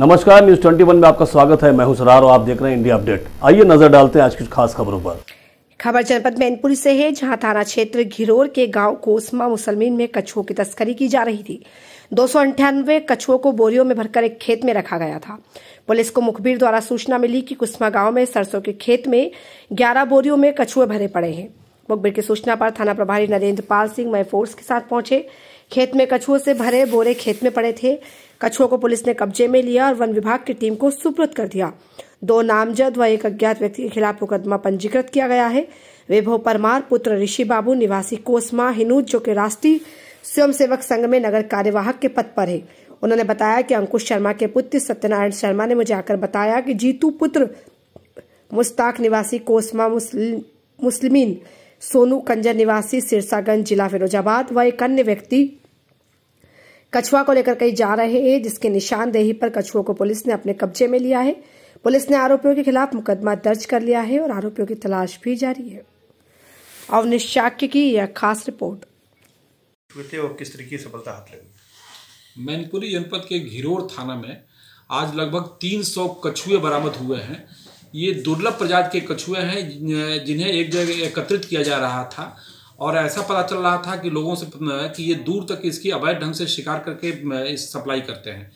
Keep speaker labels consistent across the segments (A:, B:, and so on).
A: नमस्कार न्यूज 21 में आपका स्वागत है मैं हूं और आप देख रहे हैं इंडिया अपडेट आइए नजर डालते हैं आज की खास खबरों पर
B: खबर जनपद मैनपुरी से है जहां थाना क्षेत्र घिरोर के गांव कोसमा मुसलमिन में कछुओं की तस्करी की जा रही थी दो कछुओं को बोरियों में भरकर एक खेत में रखा गया था पुलिस को मुखबिर द्वारा सूचना मिली कि कुसमा गांव में सरसों के खेत में 11 बोरियों में कछुए भरे पड़े हैं मुखबिर की सूचना पर थाना प्रभारी नरेंद्र पाल सिंह मैफोर्स के साथ पहुंचे खेत में कछुओं से भरे बोरे खेत में पड़े थे कछुओं को पुलिस ने कब्जे में लिया और वन विभाग की टीम को सुपुर्द कर दिया दो नामजद व एक अज्ञात व्यक्ति के खिलाफ मुकदमा पंजीकृत किया गया है वैभव परमार पुत्र ऋषि बाबू निवासी कोसमा हिनूज जो कि राष्ट्रीय स्वयंसेवक संघ में नगर कार्यवाहक के पद पर है उन्होंने बताया कि अंकुश शर्मा के पुत्र सत्यनारायण शर्मा ने मुझे आकर बताया कि जीतू पुत्र मुस्ताक निवासी कोसमा मुस्लिमीन सोनू कंजर निवासी सिरसागंज जिला फिरोजाबाद व एक अन्य व्यक्ति कछुआ को लेकर कहीं जा रहे हैं जिसके निशानदेही पर कछुओं को पुलिस ने अपने कब्जे में लिया है पुलिस ने आरोपियों के खिलाफ मुकदमा दर्ज कर लिया है और आरोपियों की तलाश भी जारी है अवनिश शाक्य की यह खास रिपोर्ट
C: और किस तरीके की सफलता हाथ लगी मैनपुरी जनपद के घिरोड़ थाना में आज लगभग 300 कछुए बरामद हुए हैं ये दुर्लभ प्रजाति के कछुए हैं जिन्हें एक जगह एकत्रित किया जा रहा था और ऐसा पता चल रहा था कि लोगों से कि ये दूर तक इसकी अवैध ढंग से शिकार करके इस सप्लाई करते हैं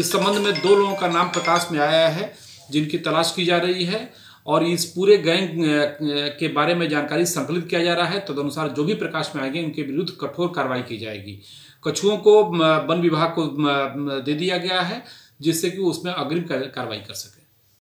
C: इस संबंध में दो लोगों का नाम प्रकाश में आया है जिनकी तलाश की जा रही है और इस पूरे गैंग के बारे में जानकारी संकलित किया जा रहा है तदनुसार तो जो भी प्रकाश में आएंगे उनके विरुद्ध कठोर कार्रवाई की जाएगी कछुओं को वन विभाग को दे दिया गया है जिससे कि उसमें अग्रिम कार्रवाई कर सके